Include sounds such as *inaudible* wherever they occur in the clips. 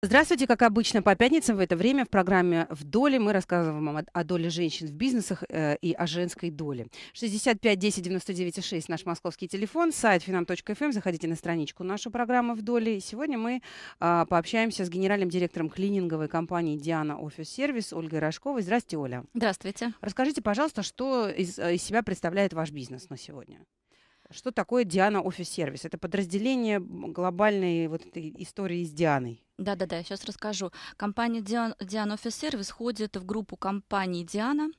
Здравствуйте, как обычно, по пятницам в это время в программе «В доле» мы рассказываем вам о, о доле женщин в бизнесах э, и о женской доле. 65 10 99 6 наш московский телефон, сайт finam.fm, эм. заходите на страничку нашу программу «В доле». сегодня мы э, пообщаемся с генеральным директором клининговой компании «Диана Офис Сервис» Ольгой Рожковой. Здравствуйте, Оля. Здравствуйте. Расскажите, пожалуйста, что из, э, из себя представляет ваш бизнес на сегодня? Что такое Диана Офис Сервис? Это подразделение глобальной вот этой истории с Дианой. Да-да-да, сейчас расскажу. Компания Диан, Диан Сервис входит в группу компаний Диана,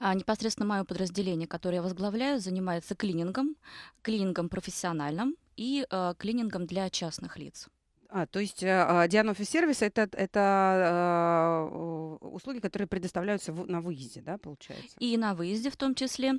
а, Непосредственно мое подразделение, которое я возглавляю, занимается клинингом, клинингом профессиональным и э, клинингом для частных лиц. А, то есть э, а, Диан Офис Сервис это, это э, услуги, которые предоставляются в, на выезде, да, получается? И на выезде в том числе.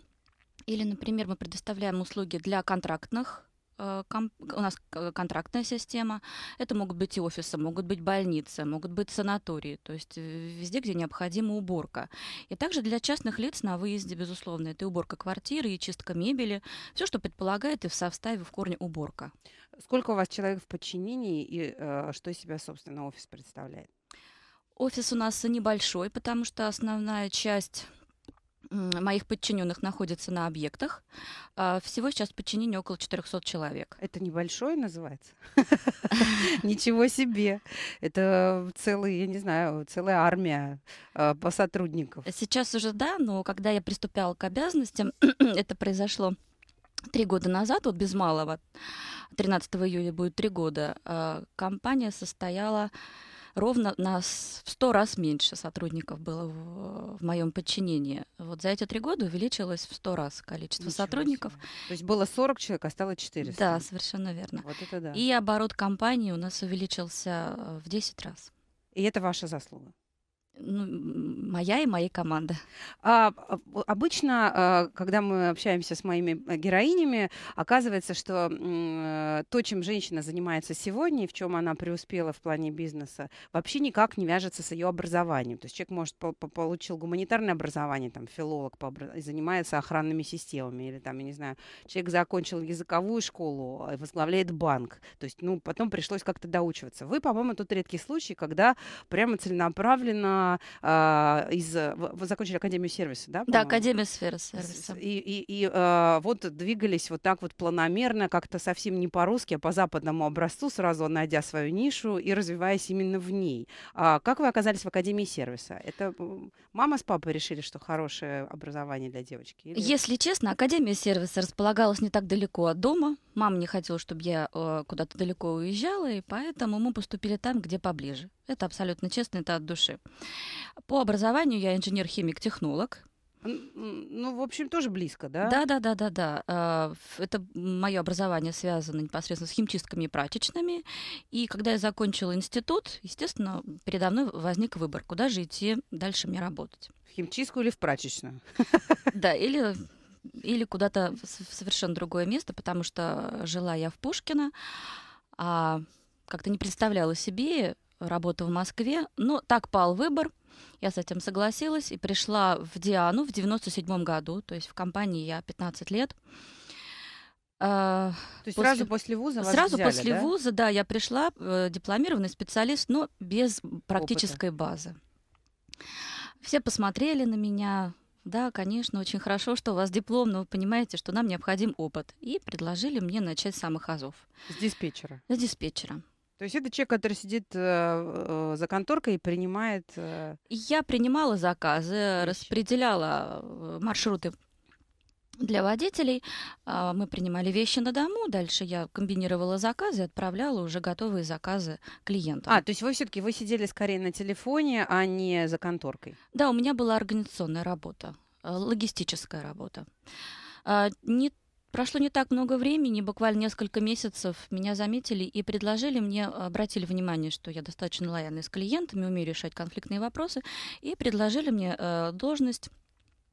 Или, например, мы предоставляем услуги для контрактных Э, у нас контрактная система. Это могут быть и офисы, могут быть больницы, могут быть санатории, то есть э, везде, где необходима уборка. И также для частных лиц на выезде, безусловно, это и уборка квартиры, и чистка мебели, все, что предполагает и в составе в корне уборка. Сколько у вас человек в подчинении и э, что из себя, собственно, офис представляет? Офис у нас небольшой, потому что основная часть моих подчиненных находится на объектах. А, всего сейчас подчинение около 400 человек. Это небольшое называется? *laughs* Ничего себе! Это целый, я не знаю, целая армия а, по сотрудников. Сейчас уже да, но когда я приступала к обязанностям, *clears throat* это произошло три года назад, вот без малого, 13 июля будет три года, а, компания состояла ровно нас в сто раз меньше сотрудников было в, в моем подчинении. Вот за эти три года увеличилось в сто раз количество Ничего сотрудников. Себе. То есть было 40 человек, а стало 400. Да, совершенно верно. Вот это да. И оборот компании у нас увеличился э, в 10 раз. И это ваша заслуга? ну, моя и моей команды. А, а обычно, а, когда мы общаемся с моими э, героинями, оказывается, что э, то, чем женщина занимается сегодня и в чем она преуспела в плане бизнеса, вообще никак не вяжется с ее образованием. То есть человек, может, получил гуманитарное образование, там, филолог по образ... занимается охранными системами, или там, я не знаю, человек закончил языковую школу, э, возглавляет банк. То есть, ну, потом пришлось как-то доучиваться. Вы, по-моему, тут редкий случай, когда прямо целенаправленно а, а, э, из... Вы закончили Академию сервиса, да? Да, академия сферы сервиса. И, и, и э, вот двигались вот так вот планомерно, как-то совсем не по-русски, а по западному образцу, сразу найдя свою нишу и развиваясь именно в ней. А как вы оказались в Академии сервиса? Это мама с папой решили, что хорошее образование для девочки? Или... Если честно, Академия сервиса располагалась не так далеко от дома. Мама не хотела, чтобы я э, куда-то далеко уезжала, и поэтому мы поступили там, где поближе. Это абсолютно честно, это от души. По образованию я инженер-химик-технолог. Ну, в общем, тоже близко, да? Да, да, да, да, да. А, это мое образование связано непосредственно с химчистками и прачечными. И когда я закончила институт, естественно, передо мной возник выбор, куда же идти дальше мне работать. В химчистку или в прачечную? *laughs* Да, или или куда-то в совершенно другое место, потому что жила я в Пушкино, а как-то не представляла себе работу в Москве. Но так пал выбор. Я с этим согласилась и пришла в Диану в 97 году. То есть в компании я 15 лет. А, то есть после... сразу после вуза вас Сразу взяли, после да? вуза, да, я пришла, э, дипломированный специалист, но без практической Опыта. базы. Все посмотрели на меня, да, конечно, очень хорошо, что у вас диплом, но вы понимаете, что нам необходим опыт. И предложили мне начать с самых азов. С диспетчера? С диспетчера. То есть это человек, который сидит э, э, за конторкой и принимает... Э... Я принимала заказы, вещи. распределяла э, маршруты для водителей. А, мы принимали вещи на дому, дальше я комбинировала заказы, отправляла уже готовые заказы клиентам. А, то есть вы все-таки вы сидели скорее на телефоне, а не за конторкой? Да, у меня была организационная работа, э, логистическая работа. А, не Прошло не так много времени, буквально несколько месяцев меня заметили и предложили мне, обратили внимание, что я достаточно лояльна с клиентами, умею решать конфликтные вопросы, и предложили мне э, должность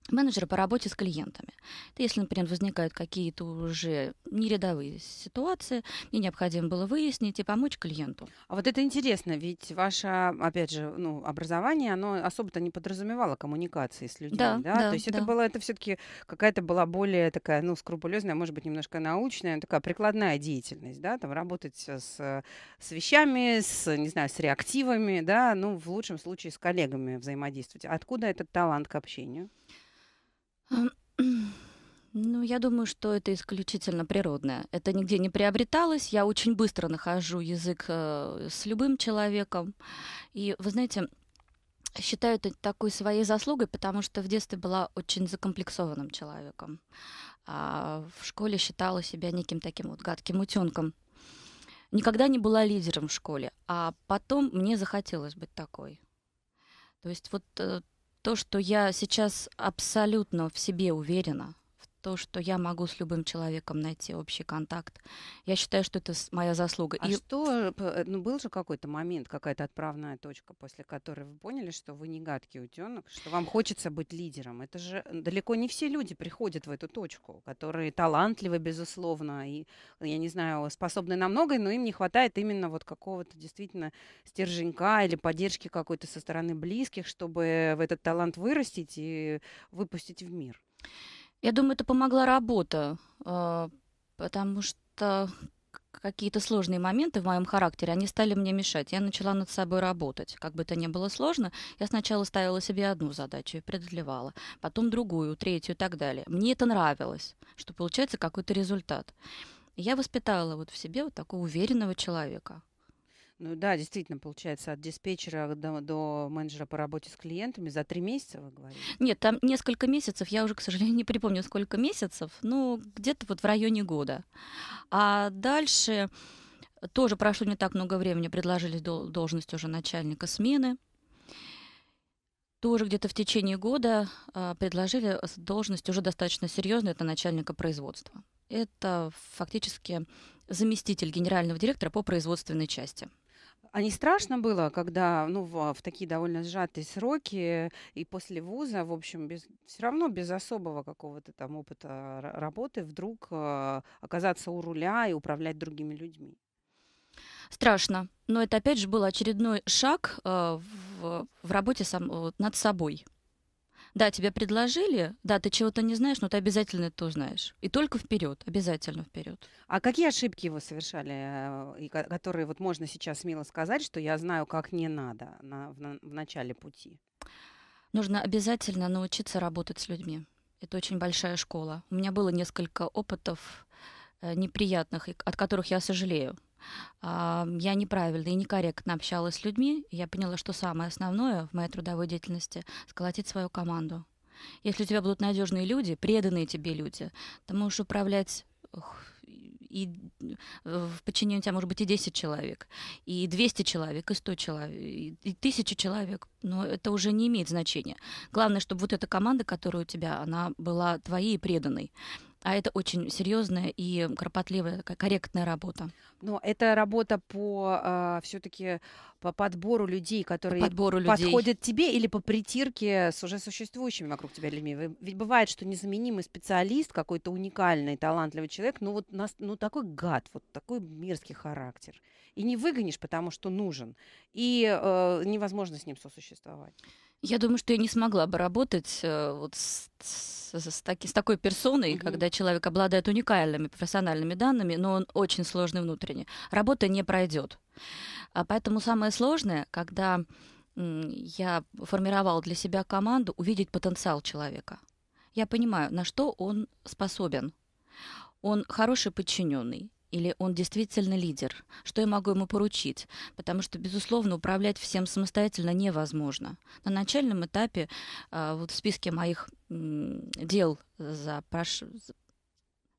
менеджера по работе с клиентами. Это если, например, возникают какие-то уже нерядовые ситуации, мне необходимо было выяснить и помочь клиенту. А вот это интересно, ведь ваше, опять же, ну, образование, оно особо-то не подразумевало коммуникации с людьми, да? да? да То есть да. это было, это все таки какая-то была более такая, ну, скрупулезная, может быть, немножко научная, ну, такая прикладная деятельность, да? Там работать с, с вещами, с, не знаю, с реактивами, да? Ну, в лучшем случае с коллегами взаимодействовать. Откуда этот талант к общению? *clears throat* Ну, я думаю, что это исключительно природное. Это нигде не приобреталось. Я очень быстро нахожу язык э, с любым человеком. И, вы знаете, считаю это такой своей заслугой, потому что в детстве была очень закомплексованным человеком. А в школе считала себя неким таким вот гадким утенком. Никогда не была лидером в школе, а потом мне захотелось быть такой. То есть вот э, то, что я сейчас абсолютно в себе уверена, то, что я могу с любым человеком найти общий контакт. Я считаю, что это моя заслуга. А и... что, ну, был же какой-то момент, какая-то отправная точка, после которой вы поняли, что вы не гадкий утенок, что вам хочется быть лидером. Это же далеко не все люди приходят в эту точку, которые талантливы, безусловно, и, я не знаю, способны на многое, но им не хватает именно вот какого-то действительно стерженька или поддержки какой-то со стороны близких, чтобы в этот талант вырастить и выпустить в мир. Я думаю, это помогла работа, а, потому что какие-то сложные моменты в моем характере, они стали мне мешать. Я начала над собой работать. Как бы это ни было сложно, я сначала ставила себе одну задачу и преодолевала, потом другую, третью и так далее. Мне это нравилось, что получается какой-то результат. Я воспитала вот в себе вот такого уверенного человека, ну да, действительно, получается, от диспетчера до, до менеджера по работе с клиентами за три месяца, вы говорите? Нет, там несколько месяцев, я уже, к сожалению, *laughs* не припомню, сколько месяцев, ну, где-то вот в районе года. А дальше тоже прошло не так много времени, предложили должность уже начальника смены. Тоже где-то в течение года а, предложили должность уже достаточно серьезную, это начальника производства. Это фактически заместитель генерального директора по производственной части – а не страшно было, когда ну, в, в такие довольно сжатые сроки и после вуза, в общем, без, все равно без особого какого-то там опыта работы вдруг э, оказаться у руля и управлять другими людьми? Страшно, но это опять же был очередной шаг э, в, в работе сам, над собой да, тебе предложили, да, ты чего-то не знаешь, но ты обязательно это узнаешь. И только вперед, обязательно вперед. А какие ошибки вы совершали, э, которые вот можно сейчас смело сказать, что я знаю, как не надо на, в, в начале пути? Нужно обязательно научиться работать с людьми. Это очень большая школа. У меня было несколько опытов э, неприятных, от которых я сожалею а, я неправильно и некорректно общалась с людьми, я поняла, что самое основное в моей трудовой деятельности — сколотить свою команду. Если у тебя будут надежные люди, преданные тебе люди, ты можешь управлять и э, в подчинении у тебя может быть и 10 человек, и 200 человек, и 100 человек, и 1000 человек, но это уже не имеет значения. Главное, чтобы вот эта команда, которая у тебя, она была твоей и преданной. А это очень серьезная и кропотливая, корректная работа. Но это работа по э, а, все-таки по подбору людей, которые по подбору подходят людей. тебе, или по притирке с уже существующими вокруг тебя людьми. Ведь бывает, что незаменимый специалист, какой-то уникальный, талантливый человек, ну вот нас, ну такой гад, вот такой мерзкий характер. И не выгонишь, потому что нужен. И э, невозможно с ним сосуществовать. Я думаю, что я не смогла бы работать э, вот с, с, с, таки, с такой персоной, mm-hmm. когда человек обладает уникальными профессиональными данными, но он очень сложный внутренне. Работа не пройдет. А поэтому самое сложное, когда я формировала для себя команду, увидеть потенциал человека. Я понимаю, на что он способен. Он хороший подчиненный, или он действительно лидер, что я могу ему поручить, потому что, безусловно, управлять всем самостоятельно невозможно. На начальном этапе, а, вот в списке моих дел за, прош...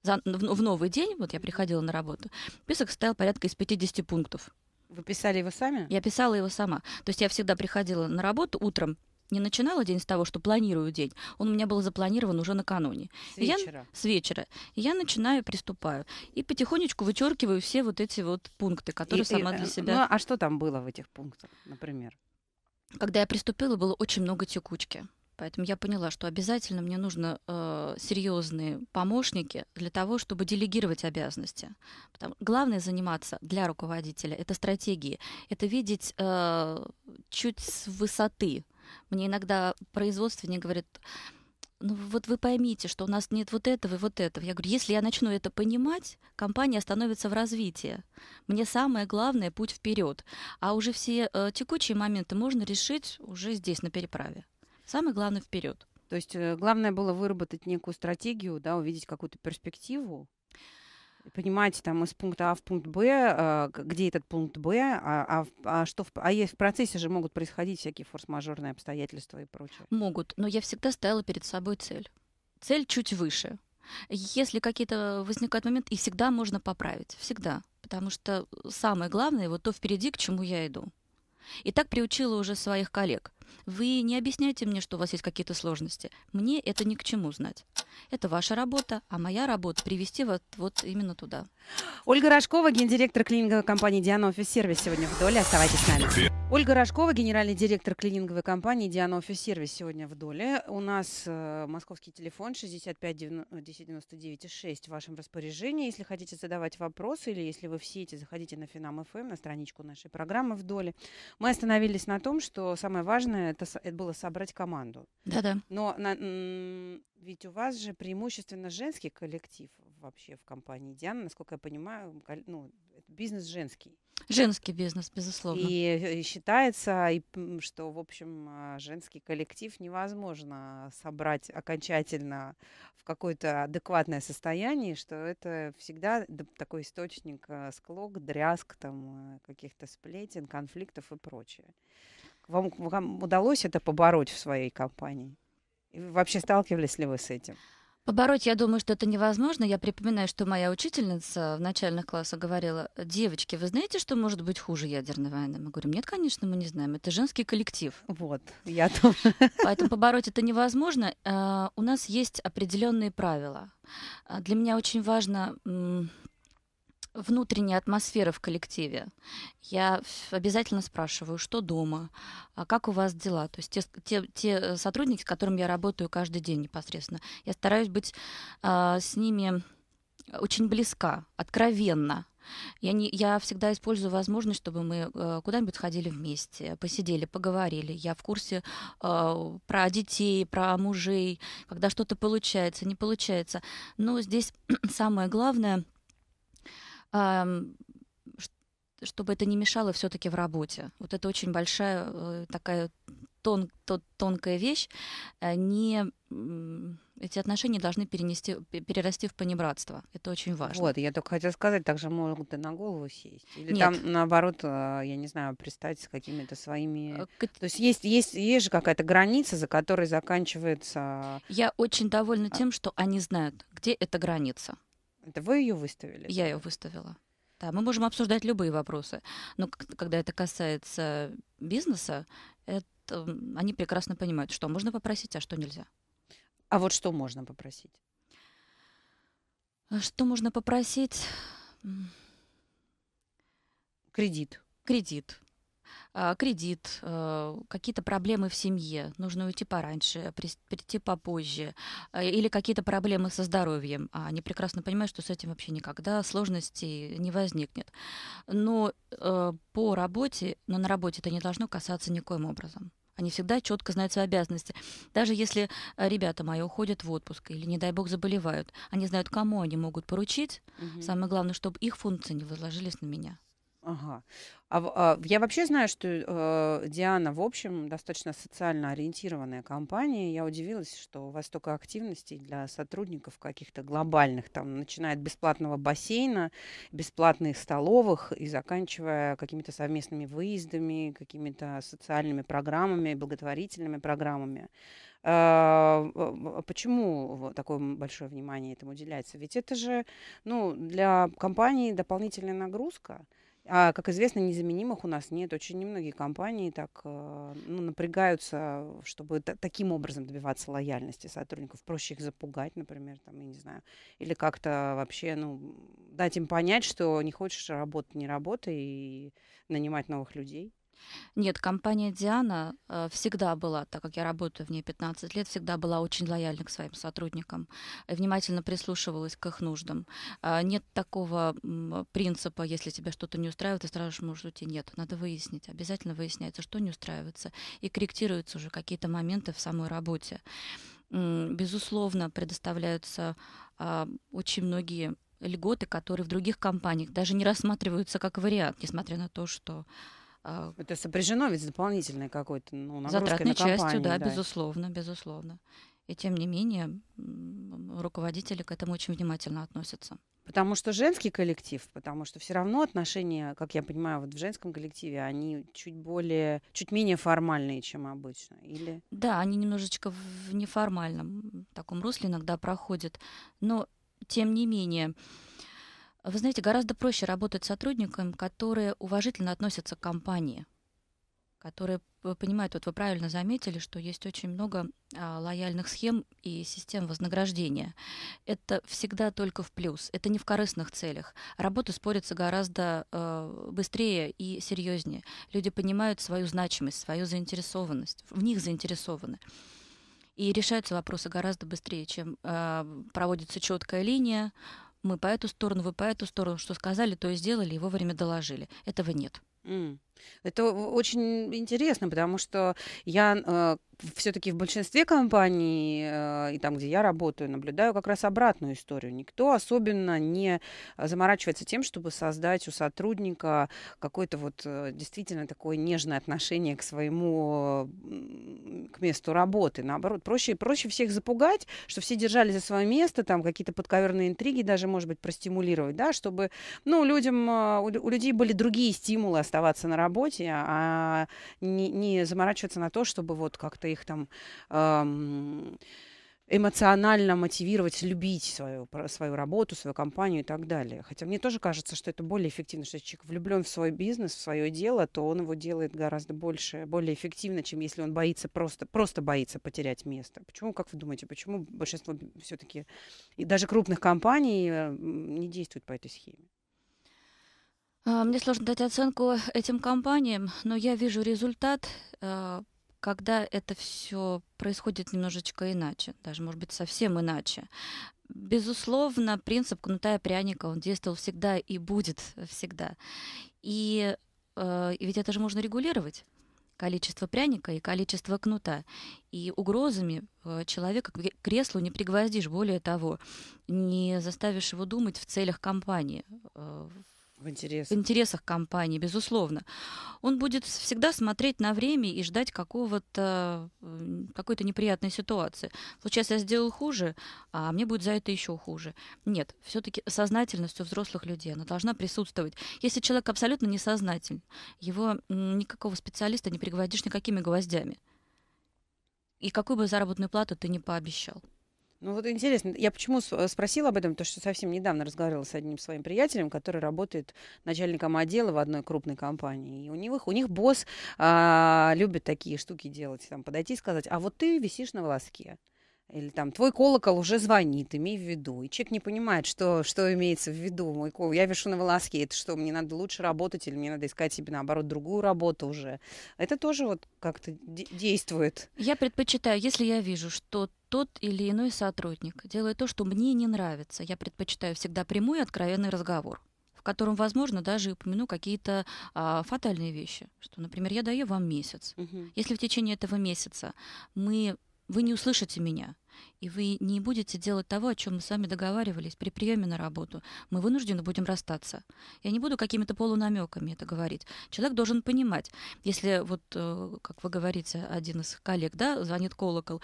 за... в новый день, вот я приходила на работу, список стоял порядка из 50 пунктов. Вы писали его сами? Я писала его сама. То есть я всегда приходила на работу утром, не начинала день с того, что планирую день. Он у меня был запланирован уже накануне. С вечера. Я, с вечера. Я начинаю, приступаю. И потихонечку вычеркиваю все вот эти вот пункты, которые и, сама и, э, для ну, себя... Ну, а что там было в этих пунктах, например? Когда я приступила, было очень много текучки. Поэтому я поняла, что обязательно мне нужно э, серьезные помощники для того, чтобы делегировать обязанности. Потому, главное заниматься для руководителя это стратегии, это видеть э, чуть с высоты мне иногда производственник говорит, ну вот вы поймите, что у нас нет вот этого и вот этого. Я говорю, если я начну это понимать, компания становится в развитии. Мне самое главное путь вперед. А уже все э, текучие моменты можно решить уже здесь, на переправе. Самое главное вперед. То есть э, главное было выработать некую стратегию, да, увидеть какую-то перспективу, понимать там из пункта А в пункт Б, э, где этот пункт Б, а, а, а что, в, а есть в процессе же могут происходить всякие форс-мажорные обстоятельства и прочее. Могут, но я всегда ставила перед собой цель. Цель чуть выше. Если какие-то возникают моменты, их всегда можно поправить, всегда, потому что самое главное вот то впереди, к чему я иду. И так приучила уже своих коллег. Вы не объясняйте мне, что у вас есть какие-то сложности. Мне это ни к чему знать. Это ваша работа, а моя работа привести вот, вот именно туда. Ольга Рожкова, гендиректор клининговой компании Диана Офис Сервис сегодня в доле. Оставайтесь с нами. Ольга Рожкова, генеральный директор клининговой компании Диана Офис Сервис сегодня в доле. У нас э, московский телефон 65 1099 6 в вашем распоряжении. Если хотите задавать вопросы или если вы в сети, заходите на финам.фм эм, на страничку нашей программы в доле. Мы остановились на том, что самое важное главное это, это было собрать команду. Да-да. Но на, ведь у вас же преимущественно женский коллектив вообще в компании Диана, насколько я понимаю, ну, бизнес женский. Женский бизнес, безусловно. И, и считается, и, что, в общем, а, женский коллектив невозможно собрать окончательно в какое-то адекватное состояние, что это всегда такой источник а, склок, дрязг, там, а, каких-то сплетен, конфликтов и прочее. Вам, вам удалось это побороть в своей компании? И вообще сталкивались ли вы с этим? Побороть, я думаю, что это невозможно. Я припоминаю, что моя учительница в начальных классах говорила, девочки, вы знаете, что может быть хуже ядерной войны? Мы говорим, нет, конечно, мы не знаем, это женский коллектив. Вот, я тоже. Поэтому побороть это невозможно. А, у нас есть определенные правила. А, для меня очень важно внутренняя атмосфера в коллективе. Я обязательно спрашиваю, что дома, а как у вас дела. То есть те, те, те сотрудники, с которыми я работаю каждый день непосредственно, я стараюсь быть э, с ними очень близка, откровенно. Я, не, я всегда использую возможность, чтобы мы э, куда-нибудь ходили вместе, посидели, поговорили. Я в курсе э, про детей, про мужей, когда что-то получается, не получается. Но здесь *clears throat* самое главное чтобы это не мешало все-таки в работе. Вот это очень большая э, такая тон, тон, тонкая вещь. Э, не, эти отношения должны перенести, перерасти в понебратство. Это очень важно. Вот, я только хотела сказать, также могут и на голову сесть. Или Нет. там, наоборот, а, я не знаю, пристать с какими-то своими... Э, К... То есть есть, есть, есть же какая-то граница, за которой заканчивается... Я очень довольна а тем, что они знают, где эта граница. Это вы ее выставили? Я ее выставила. Да, мы можем обсуждать любые вопросы, но когда это касается бизнеса, это, они прекрасно понимают, что можно попросить, а что нельзя. А вот что можно попросить? Что можно попросить? Кредит. Кредит. А, кредит, а, какие-то проблемы в семье, нужно уйти пораньше, прийти попозже, а, или какие-то проблемы со здоровьем. Они прекрасно понимают, что с этим вообще никогда сложностей не возникнет. Но э, по работе, но на работе это не должно касаться никоим образом. Они всегда четко знают свои обязанности. Даже если э, ребята мои уходят в отпуск или, не дай бог, заболевают, они знают, кому они могут поручить. Угу. Самое главное, чтобы их функции не возложились на меня. Ага. А, а я вообще знаю, что э, Диана, в общем, достаточно социально ориентированная компания. Я удивилась, что у вас столько активностей для сотрудников каких-то глобальных, там, начиная от бесплатного бассейна, бесплатных столовых и заканчивая какими-то совместными выездами, какими-то социальными программами, благотворительными программами. А, почему такое большое внимание этому уделяется? Ведь это же ну, для компании дополнительная нагрузка. А, как известно, незаменимых у нас нет. Очень немногие компании так э, ну, напрягаются, чтобы таким образом добиваться лояльности сотрудников. Проще их запугать, например, там, я не знаю, или как-то вообще ну, дать им понять, что не хочешь работать, не работай, и нанимать новых людей. Нет, компания Диана э, всегда была, так как я работаю в ней 15 лет, всегда была очень лояльна к своим сотрудникам, внимательно прислушивалась к их нуждам. А, нет такого принципа, если тебя что-то не устраивает, ты сразу же можешь уйти. Нет, надо выяснить. Обязательно выясняется, что не устраивается. И корректируются уже какие-то моменты в самой работе. Безусловно, предоставляются а, очень многие льготы, которые в других компаниях даже не рассматриваются как вариант, несмотря на то, что а, это сопряжено ведь с дополнительной какой-то ну, нагрузкой Затратной на компанию, частью, да, да, безусловно, безусловно. И тем не менее руководители к этому очень внимательно относятся. Потому что женский коллектив, потому что все равно отношения, как я понимаю, вот в женском коллективе, они чуть более, чуть менее формальные, чем обычно, или? Да, они немножечко в неформальном таком русле иногда проходят, но тем не менее, вы знаете, гораздо проще работать с сотрудником, которые уважительно относятся к компании, которые понимают, вот вы правильно заметили, что есть очень много а, лояльных схем и систем вознаграждения. Это всегда только в плюс, это не в корыстных целях. Работа спорится гораздо э, быстрее и серьезнее. Люди понимают свою значимость, свою заинтересованность, в них заинтересованы. И решаются вопросы гораздо быстрее, чем э, проводится четкая линия, мы по эту сторону, вы по эту сторону, что сказали, то и сделали, и вовремя доложили. Этого нет. Mm. Это очень интересно, потому что я э, все-таки в большинстве компаний э, и там, где я работаю, наблюдаю как раз обратную историю. Никто особенно не заморачивается тем, чтобы создать у сотрудника какое-то вот э, действительно такое нежное отношение к своему э, к месту работы. Наоборот, проще, проще всех запугать, что все держали за свое место, там какие-то подковерные интриги даже, может быть, простимулировать, да, чтобы, ну, людям, э, у, у людей были другие стимулы оставаться на работе работе, а не, не заморачиваться на то, чтобы вот как-то их там... Эм, эмоционально мотивировать, любить свою, свою работу, свою компанию и так далее. Хотя мне тоже кажется, что это более эффективно, что если человек влюблен в свой бизнес, в свое дело, то он его делает гораздо больше, более эффективно, чем если он боится просто, просто боится потерять место. Почему, как вы думаете, почему большинство все-таки и даже крупных компаний э, не действуют по этой схеме? А, мне сложно дать оценку этим компаниям, но я вижу результат, а, когда это все происходит немножечко иначе, даже, может быть, совсем иначе. Безусловно, принцип кнута и пряника, он действовал всегда и будет всегда. И, а, и ведь это же можно регулировать количество пряника и количество кнута. И угрозами человека к креслу не пригвоздишь, более того, не заставишь его думать в целях компании, в интересах. в интересах компании, безусловно. Он будет всегда смотреть на время и ждать какого-то, какой-то неприятной ситуации. Вот сейчас я сделал хуже, а мне будет за это еще хуже. Нет, все-таки сознательность у взрослых людей, она должна присутствовать. Если человек абсолютно несознателен, его никакого специалиста не пригвоздишь никакими гвоздями. И какую бы заработную плату ты не пообещал. Ну вот интересно, я почему э, спросила об этом, потому что совсем недавно разговаривала с одним своим приятелем, который работает начальником отдела в одной крупной компании. И у них, у них босс а, любит такие штуки делать, там, подойти и сказать, а вот ты висишь на волоске или там твой колокол уже звонит, имей в виду. И человек не понимает, что, что имеется в виду. Мой кол... Я вешу на волоске, это что, мне надо лучше работать или мне надо искать себе, наоборот, другую работу уже. Это тоже вот как-то действует. Я предпочитаю, если я вижу, что тот или иной сотрудник делает то, что мне не нравится, я предпочитаю всегда прямой и откровенный разговор в котором, возможно, даже упомяну какие-то а, фатальные вещи. Что, например, я даю вам месяц. Угу. Если в течение этого месяца мы вы не услышите меня, и вы не будете делать того, о чем мы с вами договаривались при приеме на работу. Мы вынуждены будем расстаться. Я не буду какими-то полунамеками это говорить. Человек должен понимать, если вот, э, как вы говорите, один из коллег, да, звонит колокол,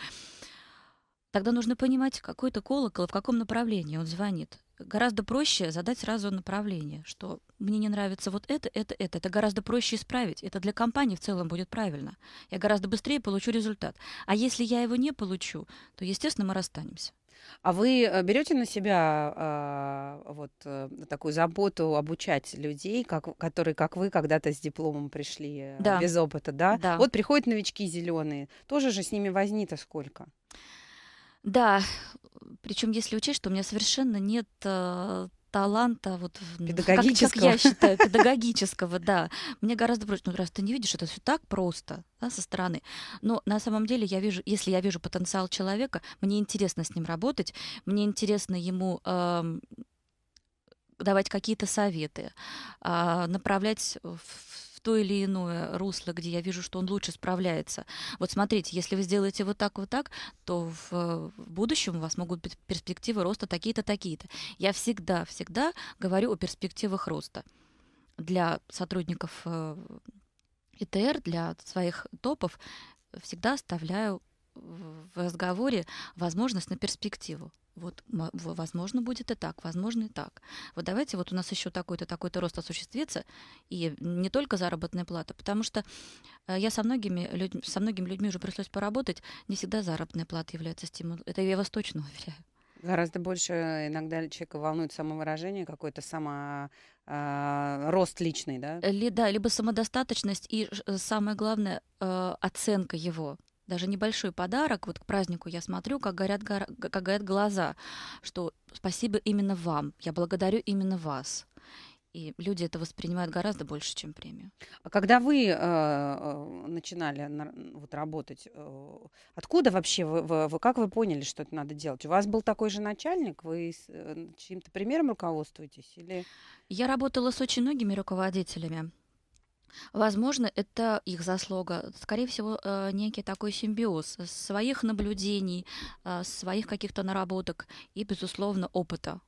Тогда нужно понимать, какой это колокол, в каком направлении он звонит гораздо проще задать сразу направление, что мне не нравится вот это, это, это. Это гораздо проще исправить. Это для компании в целом будет правильно. Я гораздо быстрее получу результат. А если я его не получу, то, естественно, мы расстанемся. А вы э, берете на себя э, вот э, такую заботу обучать людей, как, которые, как вы, когда-то с дипломом пришли э, да. без опыта, да? да? Вот приходят новички зеленые, тоже же с ними возни-то сколько? Да, причем если учесть, что у меня совершенно нет э, таланта вот педагогического. Как, как я считаю, *laughs* педагогического, да. Мне гораздо проще, ну раз ты не видишь, это все так просто, да, со стороны. Но на самом деле я вижу, если я вижу потенциал человека, мне интересно с ним работать, мне интересно ему э, давать какие-то советы, э, направлять в то или иное русло, где я вижу, что он лучше справляется. Вот смотрите, если вы сделаете вот так, вот так, то в будущем у вас могут быть перспективы роста такие-то, такие-то. Я всегда, всегда говорю о перспективах роста для сотрудников э, ИТР, для своих топов всегда оставляю в разговоре возможность на перспективу. Вот, возможно, будет и так, возможно, и так. Вот давайте вот у нас еще такой-то, такой-то рост осуществится, и не только заработная плата, потому что э, я со многими, людьми, со многими людьми уже пришлось поработать, не всегда заработная плата является стимулом. Это я вас точно уверяю. Гораздо больше э, иногда человека волнует самовыражение, какой-то само э, рост личный, да? Ли, да, либо самодостаточность и самое главное э, оценка его даже небольшой подарок, вот к празднику я смотрю, как горят, как горят глаза, что спасибо именно вам, я благодарю именно вас. И люди это воспринимают гораздо больше, чем премию. А когда вы э, начинали на, вот, работать, э, откуда вообще вы, вы, вы, как вы поняли, что это надо делать? У вас был такой же начальник, вы э, чьим-то примером руководствуетесь? Или... Я работала с очень многими руководителями. Возможно, это их заслуга. Скорее всего, э, некий такой симбиоз своих наблюдений, э, своих каких-то наработок и, безусловно, опыта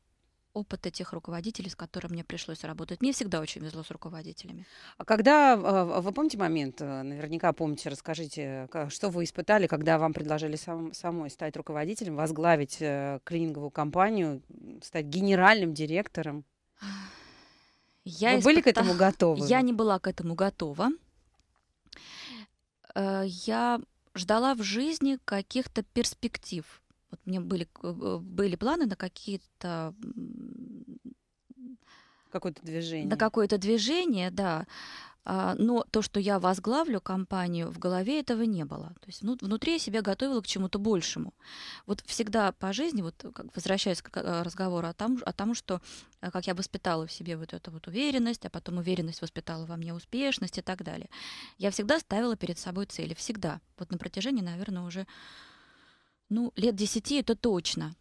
опыта тех руководителей, с которыми мне пришлось работать. Мне всегда очень везло с руководителями. А когда, а, вы помните момент, э, наверняка помните, расскажите, что вы испытали, когда вам предложили сам, самой стать руководителем, возглавить клининговую компанию, стать генеральным директором? Я Вы испыта... были к этому готовы? Я не была к этому готова. Э, я ждала в жизни каких-то перспектив. Вот у меня были, э, э, были планы на какие-то... Какое-то движение. На какое-то движение, да. А, но то, что я возглавлю компанию, в голове этого не было. То есть ну, внутри я себя готовила к чему-то большему. Вот всегда по жизни, вот возвращаясь к а, разговору о том, о том, что э, как я воспитала в себе вот эту вот уверенность, а потом уверенность воспитала во мне успешность и так далее. Я всегда ставила перед собой цели, всегда. Вот на протяжении, наверное, уже ну, лет десяти это точно.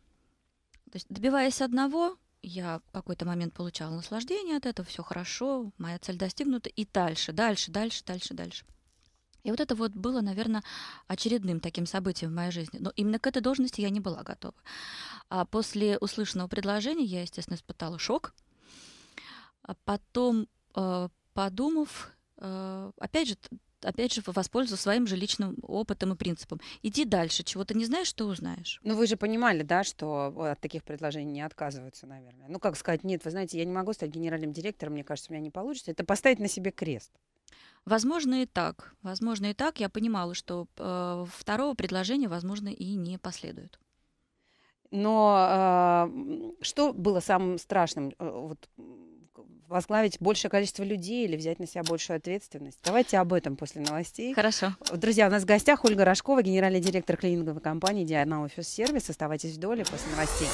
То есть добиваясь одного, я в какой-то момент получала наслаждение от этого, все хорошо, моя цель достигнута, и дальше, дальше, дальше, дальше, дальше. И вот это вот было, наверное, очередным таким событием в моей жизни. Но именно к этой должности я не была готова. А после услышанного предложения я, естественно, испытала шок. А потом, э, подумав, э, опять же, опять же, воспользоваться своим же личным опытом и принципом. Иди дальше, чего ты не знаешь, ты узнаешь. Ну, вы же понимали, да, что э, от таких предложений не отказываются, наверное. Ну, как сказать, нет, вы знаете, я не могу стать генеральным директором, мне кажется, у меня не получится. Это поставить на себе крест. Возможно и так. Возможно и так. Я понимала, что э, второго предложения, возможно, и не последует. Но э, что было самым страшным? Э, вот возглавить большее количество людей или взять на себя большую ответственность. Давайте об этом после новостей. Хорошо. Друзья, у нас в гостях Ольга Рожкова, генеральный директор клининговой компании Диана Офис Сервис. Оставайтесь в доле после новостей.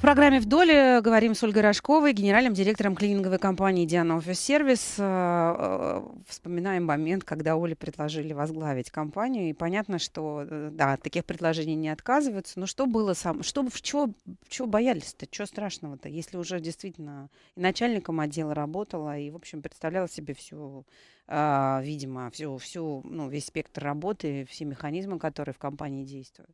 В программе «Вдоль» говорим с Ольгой Рожковой, генеральным директором клининговой компании «Диана Офис Сервис». Э, э, вспоминаем момент, когда Оле предложили возглавить компанию. И понятно, что э, да, от таких предложений не отказываются. Но что было сам? Что, в чего, чего боялись-то? Чего страшного-то? Если уже действительно и начальником отдела работала, и, в общем, представляла себе всю, видимо, всю, всю, ну, весь спектр работы, все механизмы, которые в компании действуют.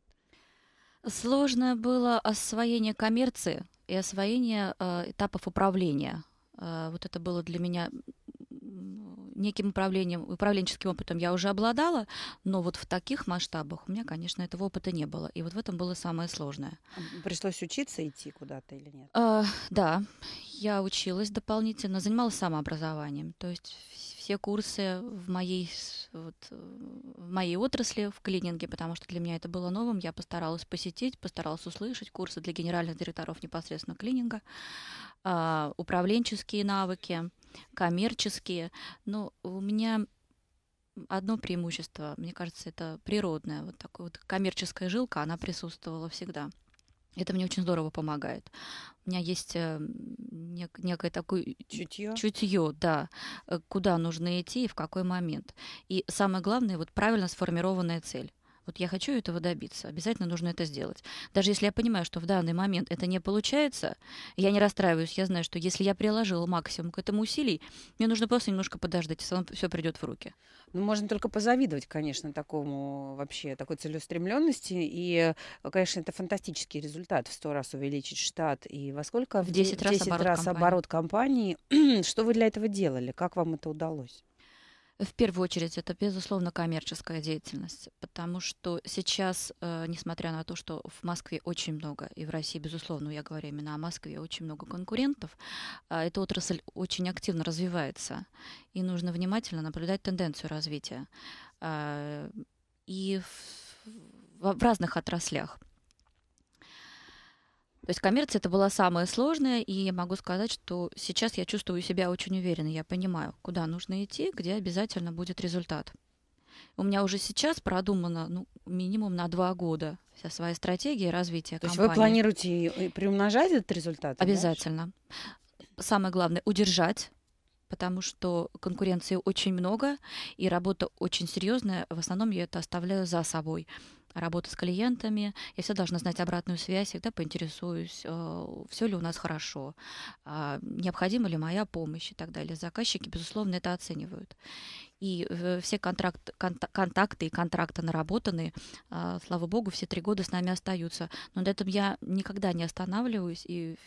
Сложное было освоение коммерции и освоение э, этапов управления. Э, вот это было для меня неким управлением, управленческим опытом я уже обладала, но вот в таких масштабах у меня, конечно, этого опыта не было. И вот в этом было самое сложное. А пришлось учиться идти куда-то или нет? Э, да, я училась дополнительно, занималась самообразованием. То есть все курсы в моей, вот, э, в моей отрасли, в клининге, потому что для меня это было новым. Я постаралась посетить, постаралась услышать курсы для генеральных директоров непосредственно клининга, а, управленческие навыки, коммерческие. Но ну, у меня одно преимущество, мне кажется, это природное, вот такая вот коммерческая жилка, она присутствовала всегда. Это мне очень здорово помогает. У меня есть э, нек- некое такое чутье. чутье, да, э, куда нужно идти и в какой момент. И самое главное, вот правильно сформированная цель вот я хочу этого добиться, обязательно нужно это сделать. Даже если я понимаю, что в данный момент это не получается, я не расстраиваюсь, я знаю, что если я приложил максимум к этому усилий, мне нужно просто немножко подождать, и само все придет в руки. Ну, можно только позавидовать, конечно, такому вообще, такой целеустремленности. И, конечно, это фантастический результат в сто раз увеличить штат. И во сколько? В 10, 10 раз, 10 оборот, раз компании. оборот компании. *clears throat* Что вы для этого делали? Как вам это удалось? В первую очередь, это, безусловно, коммерческая деятельность, потому что сейчас, э, несмотря на то, что в Москве очень много, и в России, безусловно, я говорю именно о Москве, очень много конкурентов, а, эта отрасль очень активно развивается, и нужно внимательно наблюдать тенденцию развития. А, и в, в разных отраслях. То есть коммерция это была самое сложное и я могу сказать, что сейчас я чувствую себя очень уверенно. Я понимаю, куда нужно идти, где обязательно будет результат. У меня уже сейчас продумано ну, минимум на два года вся своя стратегия развития То компании. То есть вы планируете приумножать этот результат? Обязательно. Дальше? Самое главное – удержать потому что конкуренции очень много, и работа очень серьезная. В основном я это оставляю за собой работа с клиентами, я всегда должна знать обратную связь, всегда поинтересуюсь, э, все ли у нас хорошо, а, необходима ли моя помощь и так далее. Заказчики, безусловно, это оценивают. И э, все контракт, контакты и контракты наработаны, а, слава богу, все три года с нами остаются. Но на этом я никогда не останавливаюсь и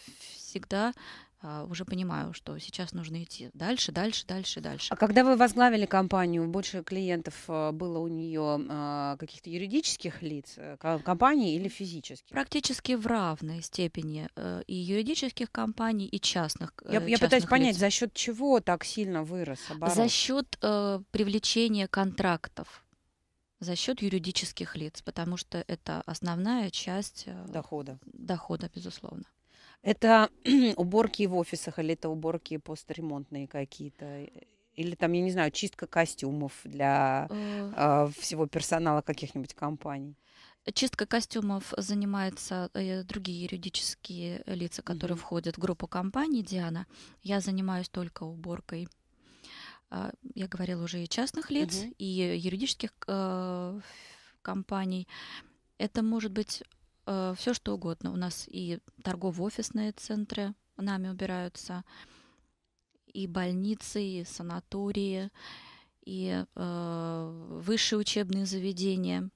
всегда а, уже понимаю, что сейчас нужно идти дальше, дальше, дальше, дальше. А когда вы возглавили компанию, больше клиентов а, было у нее а, каких-то юридических лиц, э, компаний или физических? Практически в равной степени э, и юридических компаний, и частных. Э, я, частных я пытаюсь лиц. понять, за счет чего так сильно вырос оборот? За счет э, привлечения контрактов за счет юридических лиц, потому что это основная часть дохода, дохода безусловно. Это *clears throat* уборки в офисах или это уборки постремонтные какие-то? Или там, я не знаю, чистка костюмов для э, всего персонала каких-нибудь компаний? Чистка костюмов занимаются э, другие юридические лица, которые mm-hmm. входят в группу компаний Диана. Я занимаюсь только уборкой. А, я говорила уже и частных лиц, mm и юридических э, компаний. Это может быть э, все что угодно. У нас и торгово-офисные центры нами убираются, и больницы, и санатории, и э, высшие учебные заведения.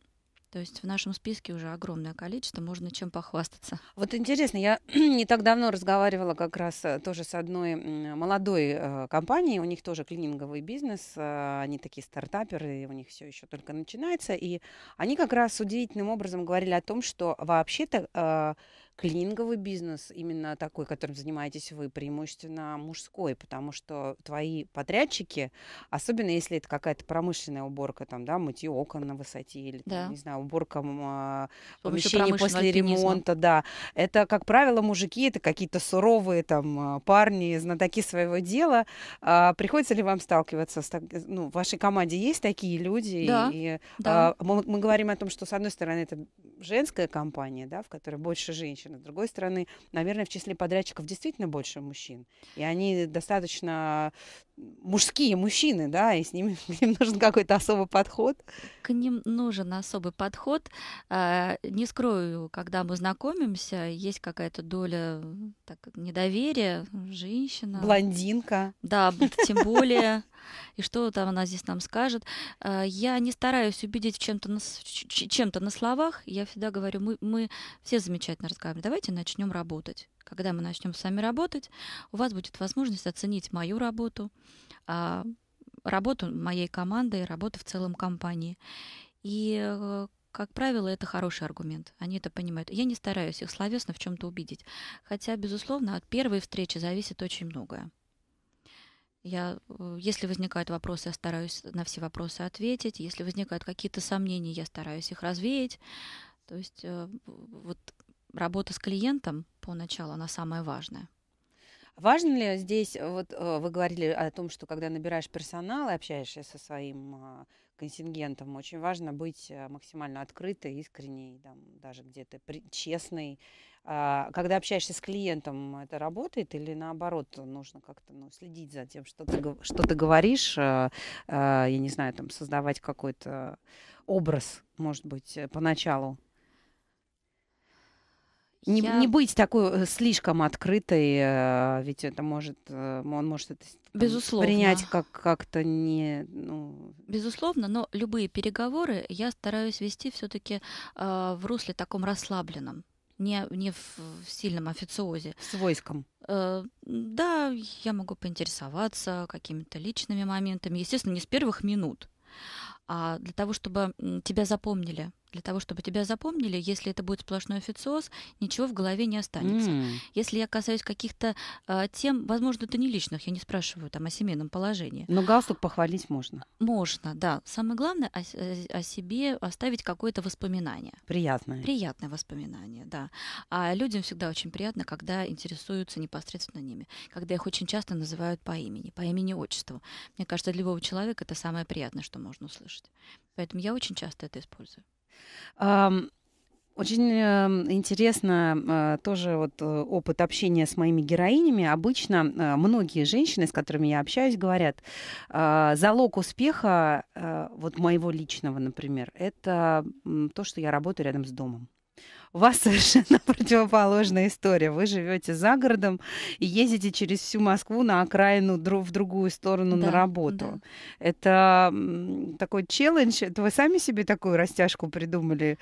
То есть в нашем списке уже огромное количество, можно чем похвастаться. Вот интересно, я *clears throat* не так давно разговаривала как раз э, тоже с одной молодой э, компанией, у них тоже клининговый бизнес, э, они такие стартаперы, у них все еще только начинается, и они как раз удивительным образом говорили о том, что вообще-то клининговый бизнес, именно такой, которым занимаетесь вы, преимущественно мужской, потому что твои подрядчики, особенно если это какая-то промышленная уборка, там, да, мытье окон на высоте или, да. там, не знаю, уборка э, помещений после ремонта, да, это, как правило, мужики, это какие-то суровые там а, парни, знатоки своего дела. А, приходится ли вам сталкиваться с, так, ну, в вашей команде есть такие люди? Да, и, да. А, мы, мы говорим о том, что, с одной стороны, это женская компания, да, в которой больше женщин, женщин. С другой стороны, наверное, в числе подрядчиков действительно больше мужчин. И они достаточно мужские мужчины, да, и с ними *laughs* им нужен какой-то особый подход. К ним нужен особый подход. А, не скрою, когда мы знакомимся, есть какая-то доля так, недоверия, женщина. Блондинка. Да, тем более. И что там она здесь нам скажет? А, я не стараюсь убедить чем-то на, чем на словах. Я всегда говорю, мы, мы все замечательно разговариваем. Давайте начнем работать когда мы начнем с вами работать, у вас будет возможность оценить мою работу, а, работу моей команды, работу в целом компании. И э, как правило, это хороший аргумент. Они это понимают. Я не стараюсь их словесно в чем-то убедить. Хотя, безусловно, от первой встречи зависит очень многое. Я, э, если возникают вопросы, я стараюсь на все вопросы ответить. Если возникают какие-то сомнения, я стараюсь их развеять. То есть э, вот работа с клиентом поначалу, она самая важная. Важно ли здесь, э, вот э, вы говорили о том, что когда набираешь персонал и общаешься со своим э, контингентом, очень важно быть максимально открытой, искренней, там, даже где-то честной. А когда общаешься с клиентом, это работает или наоборот нужно как-то ну, следить за тем, что ты, что ты говоришь, я не знаю, там создавать какой-то образ, может быть, поначалу? Не, я... не быть такой э, слишком открытой, э, ведь это может, э, он может это Безусловно. принять как как-то не. Ну... Безусловно, но любые переговоры я стараюсь вести все-таки э, а, в русле таком расслабленном, не не в, в сильном официозе. С войском. Э, да, я могу поинтересоваться какими-то личными моментами, естественно, не с первых минут, а для того, чтобы тебя запомнили для того, чтобы тебя запомнили, если это будет сплошной официоз, ничего в голове не останется. Mm. Если я касаюсь каких-то э, тем, возможно, это не личных, я не спрашиваю там о семейном положении. Но галстук похвалить можно. Можно, да. Самое главное о, о себе оставить какое-то воспоминание. Приятное. Приятное воспоминание, да. А людям всегда очень приятно, когда интересуются непосредственно ними, когда их очень часто называют по имени, по имени-отчеству. Мне кажется, для любого человека это самое приятное, что можно услышать. Поэтому я очень часто это использую. Очень эм, интересно э, тоже вот э, опыт общения с моими героинями. Обычно э, многие женщины, с которыми я общаюсь, говорят, залог успеха вот моего личного, например, это то, что я работаю рядом с домом у вас *laughs* совершенно противоположная история. Вы живете за городом и ездите через всю Москву на окраину в другую сторону да, на работу. Да. Это такой челлендж. Это вы сами себе такую растяжку придумали,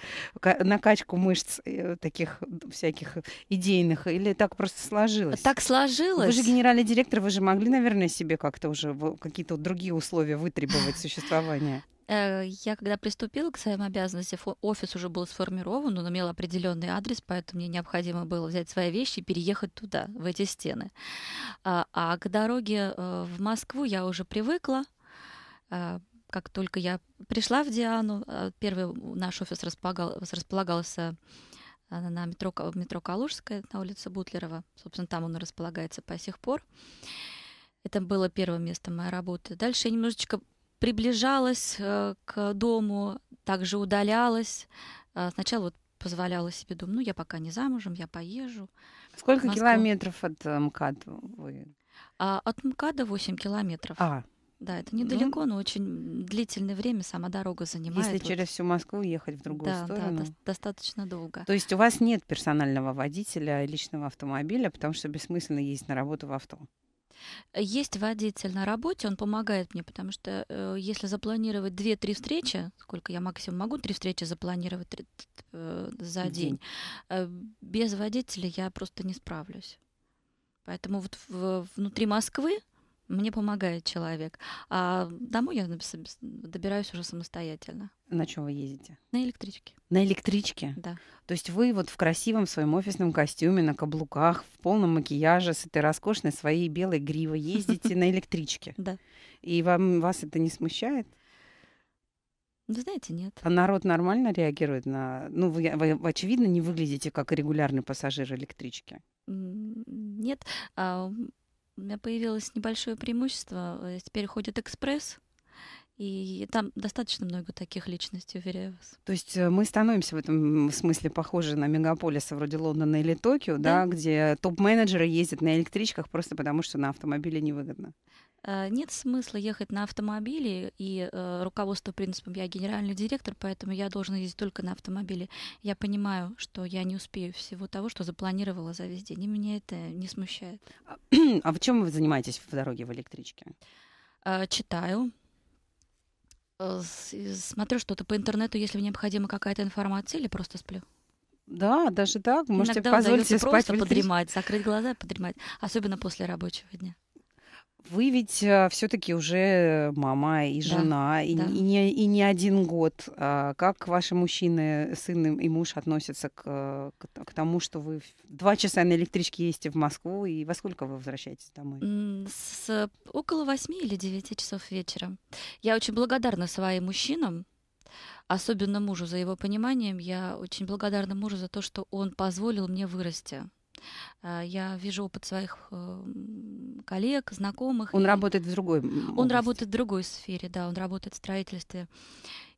накачку мышц э, таких всяких идейных, или так просто сложилось? Так сложилось. Вы же генеральный директор, вы же могли, наверное, себе как-то уже какие-то другие условия вытребовать существования. Э, я когда приступила к своим обязанностям, офис уже был сформирован, он имел определенный адрес, поэтому мне необходимо было взять свои вещи и переехать туда, в эти стены. А, а к дороге э, в Москву я уже привыкла. Э, как только я пришла в Диану, первый наш офис располагал, располагался на метро, метро Калужская, на улице Бутлерова. Собственно, там он располагается по сих пор. Это было первое место моей работы. Дальше я немножечко приближалась э, к дому, также удалялась. Э, сначала вот позволяла себе думать, ну, я пока не замужем, я поезжу. Сколько километров от э, МКАД вы? А, от МКАДа 8 километров. А. Да, это недалеко, ну, но очень длительное время сама дорога занимает. Если вот. через всю Москву ехать в другую да, сторону. Да, до- достаточно долго. То есть у вас нет персонального водителя личного автомобиля, потому что бессмысленно ездить на работу в авто? Есть водитель на работе, он помогает мне, потому что э, если запланировать две-три встречи, сколько я максимум могу, три встречи запланировать э, за день, э, без водителя я просто не справлюсь. Поэтому вот в, внутри Москвы мне помогает человек. А домой я добираюсь уже самостоятельно. На чем вы ездите? На электричке. На электричке? Да. То есть вы вот в красивом своем офисном костюме, на каблуках, в полном макияже, с этой роскошной своей белой гривой ездите *laughs* на электричке? Да. И вам, вас это не смущает? Вы ну, знаете, нет. А народ нормально реагирует на... Ну, вы, вы, вы очевидно, не выглядите как регулярный пассажир электрички. Нет. А, у меня появилось небольшое преимущество. Э, теперь ходит экспресс, и там достаточно много таких личностей, уверяю вас. То есть э, мы становимся в этом смысле похожи на мегаполисы вроде Лондона или Токио, да, да где топ-менеджеры ездят на электричках просто потому, что на автомобиле невыгодно. Э, нет смысла ехать на автомобиле, и э, руководство принципом «я генеральный директор», поэтому я должен ездить только на автомобиле. Я понимаю, что я не успею всего того, что запланировала за весь день, и меня это не смущает. А, *clears throat* а в чем вы занимаетесь в дороге в электричке? Э, читаю, смотрю что-то по интернету, если необходима какая-то информация, или просто сплю. Да, даже так. Можете Иногда позволить себе спать просто подремать, закрыть глаза и подремать, особенно после рабочего дня. Вы ведь э, все-таки уже мама и жена, да, и, да. И, не, и не один год. А как ваши мужчины, сын и муж относятся к, к, к тому, что вы два часа на электричке ездите в Москву, и во сколько вы возвращаетесь домой? С около восьми или девяти часов вечера. Я очень благодарна своим мужчинам, особенно мужу за его пониманием. Я очень благодарна мужу за то, что он позволил мне вырасти Э, я вижу опыт своих эм, коллег, знакомых. Он работает в другой области. Он работает в другой сфере, да, он работает в строительстве.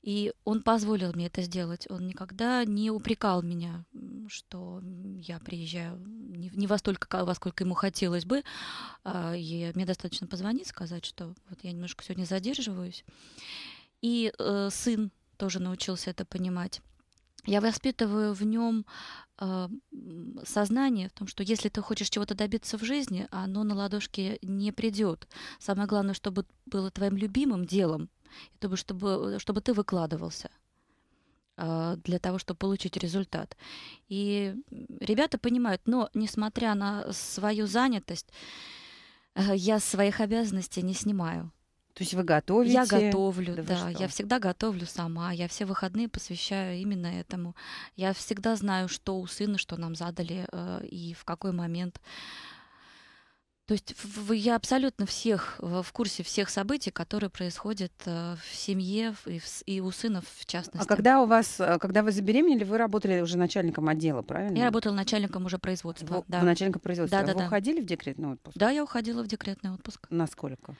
И он позволил мне это сделать. Он никогда не упрекал меня, что я приезжаю не, не во столько, во сколько ему хотелось бы. А, и мне достаточно позвонить, сказать, что вот я немножко сегодня задерживаюсь. И э, сын тоже научился это понимать я воспитываю в нем э, а, сознание в том, что если ты хочешь чего-то добиться в жизни, оно на ладошке не придет. Самое главное, чтобы было твоим любимым делом, чтобы, чтобы, чтобы ты выкладывался а, для того, чтобы получить результат. И ребята понимают, но несмотря на свою занятость, э, я своих обязанностей не снимаю. То есть вы готовите? Я готовлю, да, да я всегда готовлю сама, я все выходные посвящаю именно этому. Я всегда знаю, что у сына, что нам задали э, и в какой момент то есть я абсолютно всех в курсе всех событий, которые происходят э, в семье и, в, и у сынов в а частности. А когда у вас, э, когда вы забеременели, вы работали уже начальником отдела, правильно? Я работала начальником уже производства. Вы, да. начальником производства. Да, да, вы да. уходили в декретный отпуск? Да, я уходила в декретный отпуск. Насколько?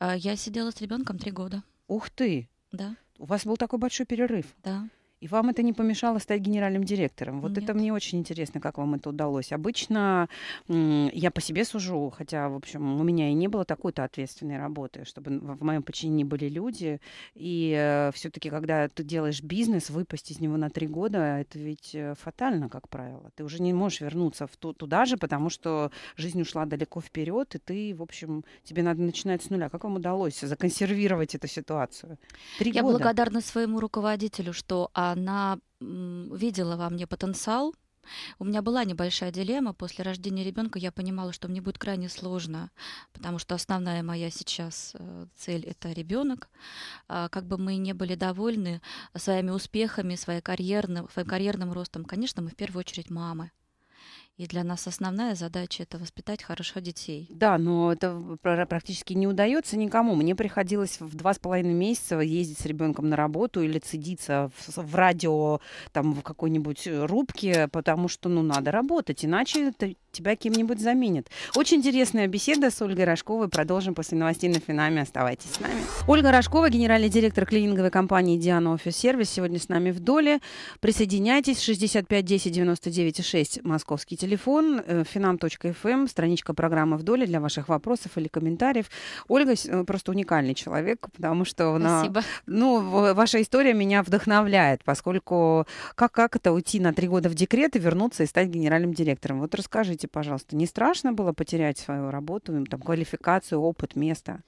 Э, я сидела с ребенком три года. Ух ты! Да. У вас был такой большой перерыв. Да. И вам это не помешало стать генеральным директором. Вот Нет. это мне очень интересно, как вам это удалось. Обычно я по себе сужу, хотя, в общем, у меня и не было такой-то ответственной работы, чтобы в моем подчинении были люди. И э, все-таки, когда ты делаешь бизнес, выпасть из него на три года, это ведь э, фатально, как правило. Ты уже не можешь вернуться в ту, туда же, потому что жизнь ушла далеко вперед, и ты, в общем, тебе надо начинать с нуля. Как вам удалось законсервировать эту ситуацию? Три я года. благодарна своему руководителю, что а, она видела во мне потенциал, у меня была небольшая дилемма. После рождения ребенка я понимала, что мне будет крайне сложно, потому что основная моя сейчас э, цель это ребенок. А, как бы мы не были довольны своими успехами, своей карьерным, своим карьерным ростом, конечно, мы в первую очередь мамы. И для нас основная задача это воспитать хорошо детей. Да, но это практически не удается никому. Мне приходилось в два с половиной месяца ездить с ребенком на работу или цедиться в, в радио, там в какой-нибудь э, рубке, потому что ну надо работать, иначе ты, тебя кем-нибудь заменят. Очень интересная беседа с Ольгой Рожковой. Продолжим после новостей на финаме. Оставайтесь с нами. Ольга Рожкова, генеральный директор клининговой компании Диана Офис Сервис, сегодня с нами в доле. Присоединяйтесь 65 10 99 6 Московский телефон телефон finam.fm, э, эм, страничка программы в доле для ваших вопросов или комментариев. Ольга э, просто уникальный человек, потому что она... Ну, ваша история меня вдохновляет, поскольку как, как это уйти на три года в декрет и вернуться и стать генеральным директором? Вот расскажите, пожалуйста, не страшно было потерять свою работу, там, квалификацию, опыт, место?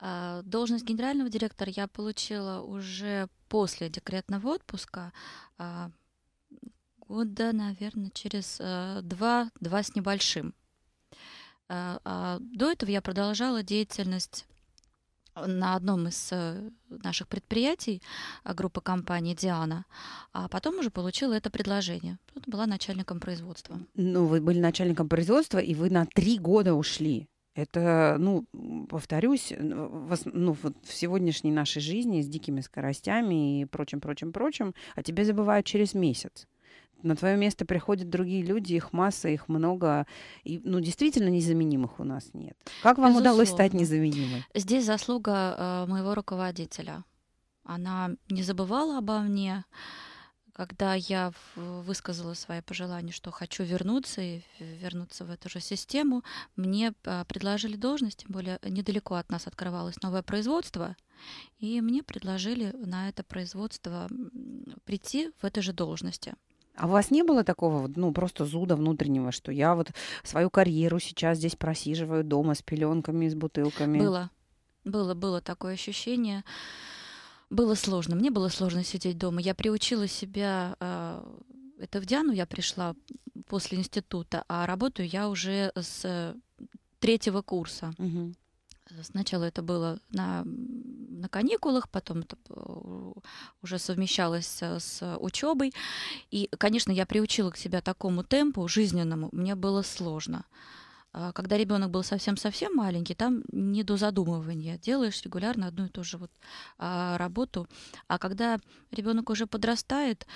А, должность генерального директора я получила уже после декретного отпуска а, года, наверное, через э, два, два с небольшим. А, а до этого я продолжала деятельность на одном из э, наших предприятий а, группы компании «Диана», а потом уже получила это предложение. Тут была начальником производства. Ну, вы были начальником производства, и вы на три года ушли. Это, ну, повторюсь, в, ну, в сегодняшней нашей жизни с дикими скоростями и прочим, прочим, прочим, а тебе забывают через месяц на твое место приходят другие люди, их масса, их много. И, ну, действительно, незаменимых у нас нет. Как вам Безусловно. удалось стать незаменимой? Здесь заслуга э, моего руководителя. Она не забывала обо мне, когда я высказала свои пожелания, что хочу вернуться и вернуться в эту же систему, мне э, предложили должность, тем более недалеко от нас открывалось новое производство, и мне предложили на это производство прийти в этой же должности. А у вас не было такого, ну, просто зуда внутреннего, что я вот свою карьеру сейчас здесь просиживаю дома с пеленками, с бутылками? Было. Было, было такое ощущение. Было сложно. Мне было сложно сидеть дома. Я приучила себя... А, это в Диану я пришла после института, а работаю я уже с третьего курса. Угу. Сначала это было на на каникулах, потом это уже совмещалось э, с учебой. И, конечно, я приучила к себя такому темпу жизненному, мне было сложно. А когда ребенок был совсем-совсем маленький, там не до задумывания. Делаешь регулярно одну и ту же вот а, работу. А когда ребенок уже подрастает,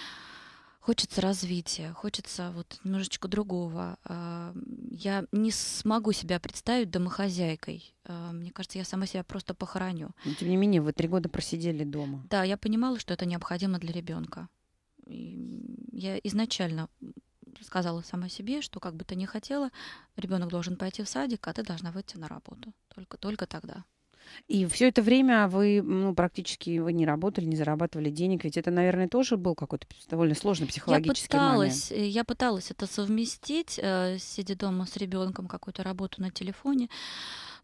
Хочется развития, хочется вот немножечко другого. А, я не смогу себя представить домохозяйкой. А, мне кажется, я сама себя просто похороню. Но, ну, тем не менее, вы три года просидели дома. Да, я понимала, что это необходимо для ребенка. Я изначально сказала сама себе, что как бы ты ни хотела, ребенок должен пойти в садик, а ты должна выйти на работу. Только, только тогда. И все это время вы ну, практически вы не работали, не зарабатывали денег, ведь это, наверное, тоже был какой-то довольно сложный психологический я пыталась, момент. Э, я пыталась это совместить, э, сидя дома с ребенком, какую-то работу на телефоне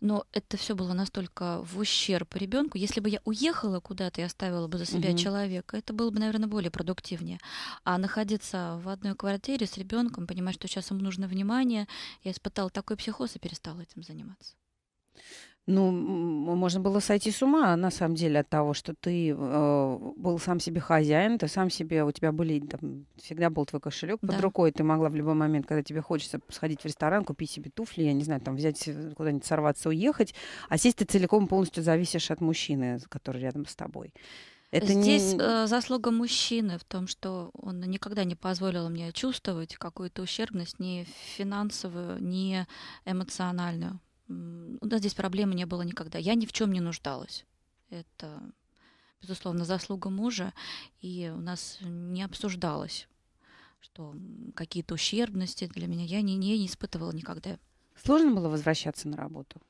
но это все было настолько в ущерб ребенку. Если бы я уехала куда-то и оставила бы за себя угу. человека, это было бы, наверное, более продуктивнее. А находиться в одной квартире с ребенком, понимать, что сейчас ему нужно внимание, я испытала такой психоз и перестала этим заниматься. Ну, можно было сойти с ума, на самом деле, от того, что ты э, был сам себе хозяин, ты сам себе, у тебя были, там, всегда был твой кошелек да. под рукой, ты могла в любой момент, когда тебе хочется сходить в ресторан, купить себе туфли, я не знаю, там, взять э, куда-нибудь, сорваться, уехать, а здесь ты целиком полностью зависишь от мужчины, который рядом с тобой. Это Здесь не... э, заслуга мужчины в том, что он никогда не позволил мне чувствовать какую-то ущербность, ни финансовую, ни эмоциональную у нас здесь проблемы не было никогда. Я ни в чем не нуждалась. Это, безусловно, заслуга мужа, и у нас не обсуждалось, что какие-то ущербности для меня я не, не, не испытывала никогда. Сложно было возвращаться на работу?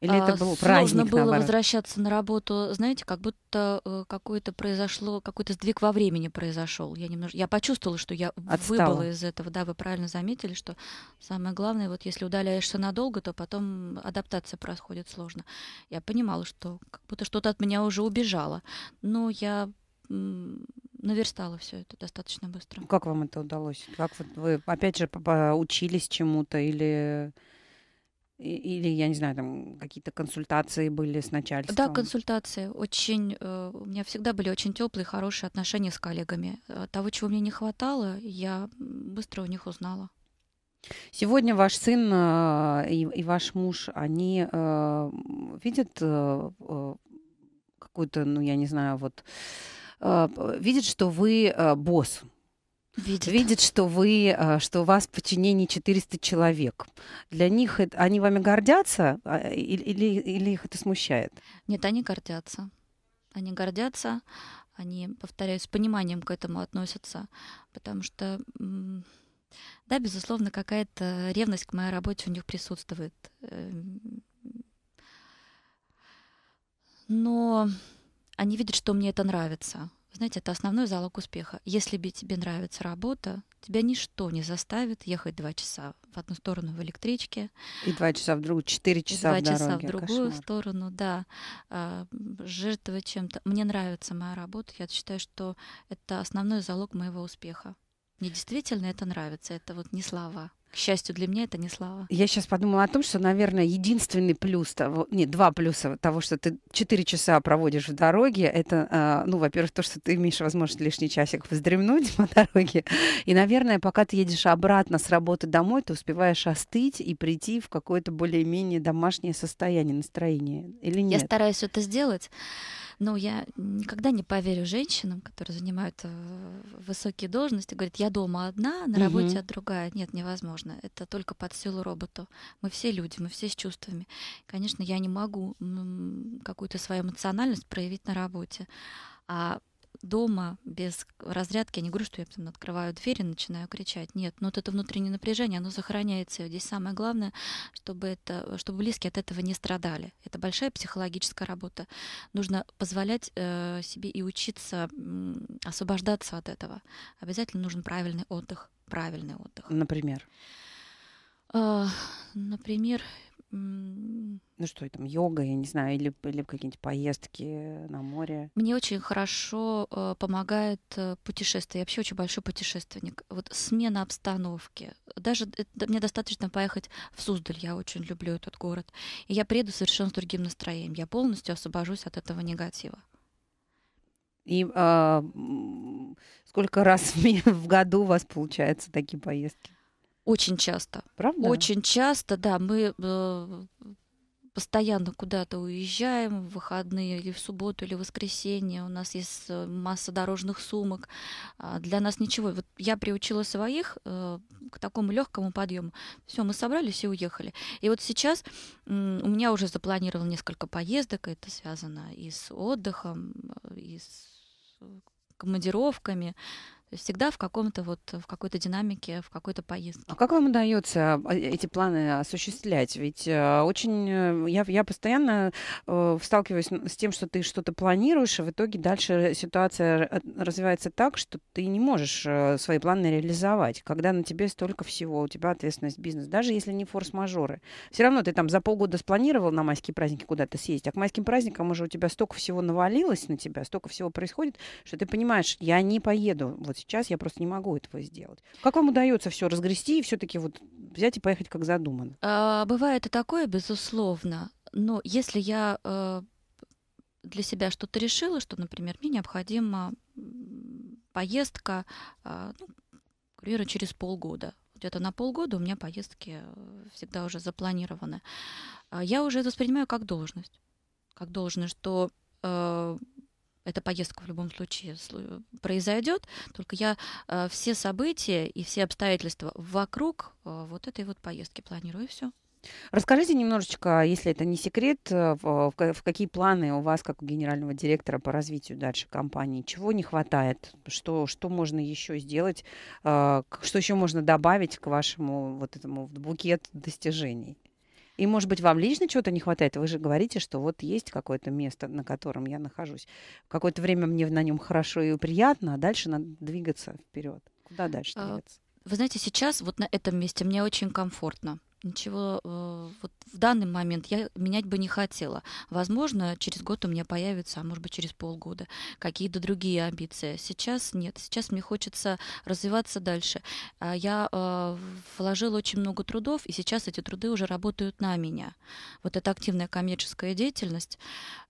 Или это а, был праздник, сложно было наоборот? возвращаться на работу, знаете, как будто э, какое-то произошло, какой-то сдвиг во времени произошел. Я немножко, я почувствовала, что я Отстала. выбыла из этого. Да, вы правильно заметили, что самое главное, вот если удаляешься надолго, то потом адаптация происходит сложно. Я понимала, что как будто что-то от меня уже убежало, но я наверстала все это достаточно быстро. Как вам это удалось? Как вот вы опять же учились чему-то или или, я не знаю, там какие-то консультации были с начальством? Да, консультации. Очень, э, у меня всегда были очень теплые, хорошие отношения с коллегами. Э, того, чего мне не хватало, я быстро у них узнала. Сегодня ваш сын э, и, и ваш муж, они э, видят э, какую-то, ну, я не знаю, вот, э, видят, что вы босс, видит, видит что, вы, э, что у вас в подчинении 400 человек. Для них они вами гордятся а, или, или, или их это смущает? Нет, они гордятся. Они гордятся, они, повторяю, с пониманием к этому относятся, потому что да, безусловно, какая-то ревность к моей работе у них присутствует. Эм, но они видят, что мне это нравится знаете, это основной залог успеха. Если тебе нравится работа, тебя ничто не заставит ехать два часа в одну сторону в электричке. И два часа в другую, четыре часа в дороге. часа в другую Кошмар. сторону, да. А, жертвовать чем-то. Мне нравится моя работа. Я считаю, что это основной залог моего успеха. Мне действительно это нравится. Это вот не слова. К счастью для меня, это не слава. Я сейчас подумала о том, что, наверное, единственный плюс того, нет, два плюса того, что ты четыре часа проводишь в дороге, это, а, ну, во-первых, то, что ты имеешь возможность лишний часик вздремнуть *laughs* по дороге. И, наверное, пока ты едешь обратно с работы домой, ты успеваешь остыть и прийти в какое-то более-менее домашнее состояние, настроение. Или нет? Я стараюсь это сделать. Но я никогда не поверю женщинам, которые занимают э, высокие должности, говорят, я дома одна, на работе угу. другая. Нет, невозможно. Это только под силу роботу. Мы все люди, мы все с чувствами. Конечно, я не могу какую-то свою эмоциональность проявить на работе. А дома без разрядки, я не говорю, что я там открываю дверь и начинаю кричать. Нет, но ну вот это внутреннее напряжение, оно сохраняется. Здесь самое главное, чтобы, это, чтобы близкие от этого не страдали. Это большая психологическая работа. Нужно позволять э, себе и учиться э, освобождаться от этого. Обязательно нужен правильный отдых. Правильный отдых. Например? Э, например, ну что, там, йога, я не знаю, или, или какие-нибудь поездки на море? Мне очень хорошо э, помогает э, путешествие. Я вообще очень большой путешественник. Вот смена обстановки. Даже это, мне достаточно поехать в Суздаль. Я очень люблю этот город. И я приеду совершенно с другим настроением. Я полностью освобожусь от этого негатива. И э, сколько раз *laughs* в году у вас получаются такие поездки? Очень часто. Правда? Очень часто, да. Мы э, постоянно куда-то уезжаем в выходные или в субботу, или в воскресенье. У нас есть э, масса дорожных сумок. А, для нас ничего. Вот я приучила своих э, к такому легкому подъему. Все, мы собрались и уехали. И вот сейчас у меня уже запланировано несколько поездок. Это связано и с отдыхом, и с э, командировками всегда в каком-то вот, в какой-то динамике, в какой-то поездке. А как вам удается а, эти планы осуществлять? Ведь э, очень, э, я, я постоянно э, сталкиваюсь с тем, что ты что-то планируешь, и а в итоге дальше ситуация развивается так, что ты не можешь свои планы реализовать, когда на тебе столько всего, у тебя ответственность бизнес, даже если не форс-мажоры. Все равно ты там за полгода спланировал на майские праздники куда-то съездить, а к майским праздникам уже у тебя столько всего навалилось на тебя, столько всего происходит, что ты понимаешь, я не поеду вот вот сейчас я просто не могу этого сделать. Как вам удается все разгрести и все-таки вот взять и поехать как задумано? А, бывает и такое, безусловно. Но если я э, для себя что-то решила, что, например, мне необходима поездка, э, ну, курьера через полгода, где-то на полгода у меня поездки э, всегда уже запланированы. А, я уже это воспринимаю как должность. Как должность, что э, эта поездка в любом случае произойдет, только я э, все события и все обстоятельства вокруг э, вот этой вот поездки планирую все. Расскажите немножечко, а если это не секрет, э, в, в какие планы у вас, как у генерального директора, по развитию дальше компании? Чего не хватает? Что, что можно еще сделать? Э, что еще можно добавить к вашему вот этому букет достижений? И, может быть, вам лично чего-то не хватает? Вы же говорите, что вот есть какое-то место, на котором я нахожусь. Какое-то время мне на нем хорошо и приятно, а дальше надо двигаться вперед. Куда дальше а, двигаться? Вы знаете, сейчас вот на этом месте мне очень комфортно ничего э, вот в данный момент я менять бы не хотела. Возможно, через год у меня появятся а может быть через полгода, какие-то другие амбиции. Сейчас нет, сейчас мне хочется развиваться дальше. А я э, вложила очень много трудов, и сейчас эти труды уже работают на меня. Вот эта активная коммерческая деятельность,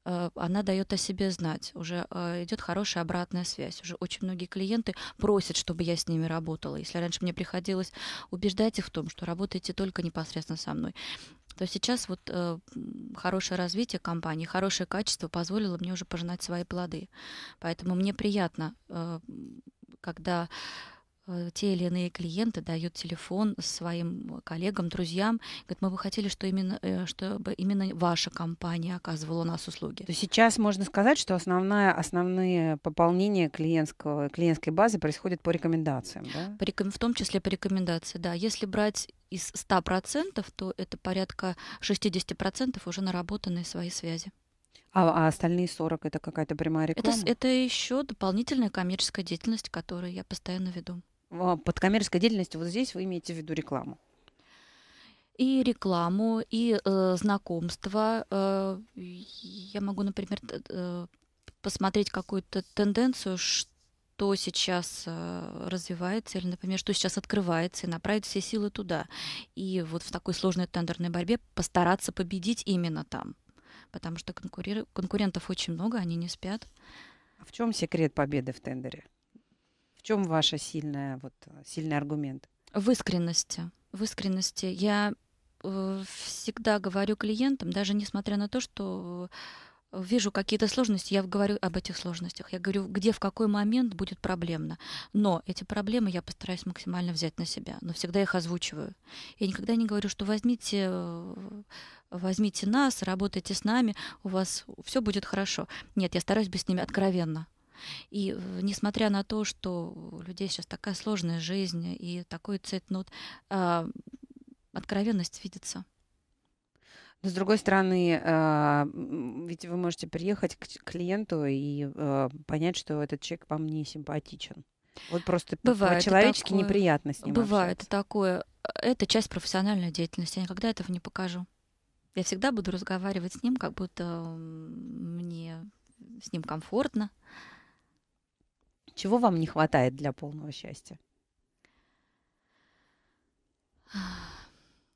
э, она дает о себе знать. Уже идет хорошая обратная связь. Уже очень многие клиенты просят, чтобы я с ними работала. Если раньше мне приходилось убеждать их в том, что работайте только не по непосредственно со мной, то сейчас вот э, хорошее развитие компании, хорошее качество позволило мне уже пожинать свои плоды. Поэтому мне приятно, э, когда Э, те или иные клиенты дают телефон своим коллегам, друзьям, говорят, мы бы хотели, что именно, э, чтобы именно ваша компания оказывала у нас услуги. То сейчас можно сказать, что основное, основные пополнения клиентского, клиентской базы происходят по рекомендациям, да? По, реком... в том числе по рекомендациям. да. Если брать из 100%, то это порядка 60% уже наработанные свои связи. А, а остальные 40 это какая-то прямая реклама? Это, это еще дополнительная коммерческая деятельность, которую я постоянно веду. А, под коммерческой деятельностью вот здесь вы имеете в виду рекламу? и рекламу, и э, знакомства. Э, я могу, например, э, посмотреть какую-то тенденцию, что сейчас э, развивается, или, например, что сейчас открывается, и направить все силы туда. И вот в такой сложной тендерной борьбе постараться победить именно там. Потому что конкурир... конкурентов очень много, они не спят. А в чем секрет победы в тендере? чем ваша сильная, вот, сильный аргумент? В искренности. В искренности. Я э, всегда говорю клиентам, даже несмотря на то, что вижу какие-то сложности, я говорю об этих сложностях. Я говорю, где, в какой момент будет проблемно. Но эти проблемы я постараюсь максимально взять на себя, но всегда их озвучиваю. Я никогда не говорю, что возьмите, э, возьмите нас, работайте с нами, у вас все будет хорошо. Нет, я стараюсь быть с ними откровенно. И несмотря на то, что у людей сейчас такая сложная жизнь и такой цейтнот, а, откровенность видится. Но с другой стороны, а, ведь вы можете приехать к клиенту и а, понять, что этот человек вам не симпатичен. Вот просто по-человечески неприятно с ним Бывает общаться. такое. Это часть профессиональной деятельности. Я никогда этого не покажу. Я всегда буду разговаривать с ним, как будто мне с ним комфортно. Uh, чего вам не хватает для полного счастья?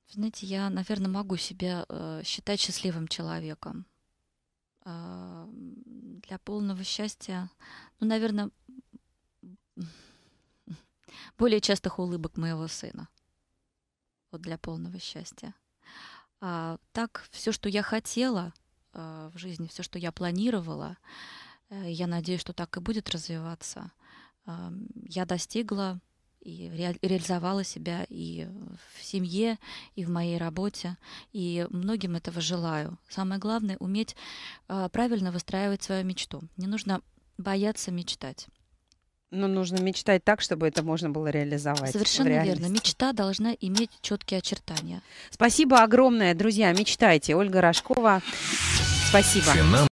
Знаете, я, наверное, могу себя э, считать счастливым человеком. Э, для полного счастья, ну, наверное, *laughs* более частых улыбок моего сына. Вот для полного счастья. А, так, все, что я хотела э, в жизни, все, что я планировала, э, Э, я надеюсь, что так и будет развиваться. Я достигла и реализовала себя и в семье, и в моей работе, и многим этого желаю. Самое главное — уметь а, правильно выстраивать свою мечту. Не нужно бояться мечтать. Но нужно мечтать так, чтобы это можно было реализовать. Совершенно верно. Мечта должна иметь четкие очертания. Спасибо огромное, друзья. Мечтайте. Ольга Рожкова. Спасибо.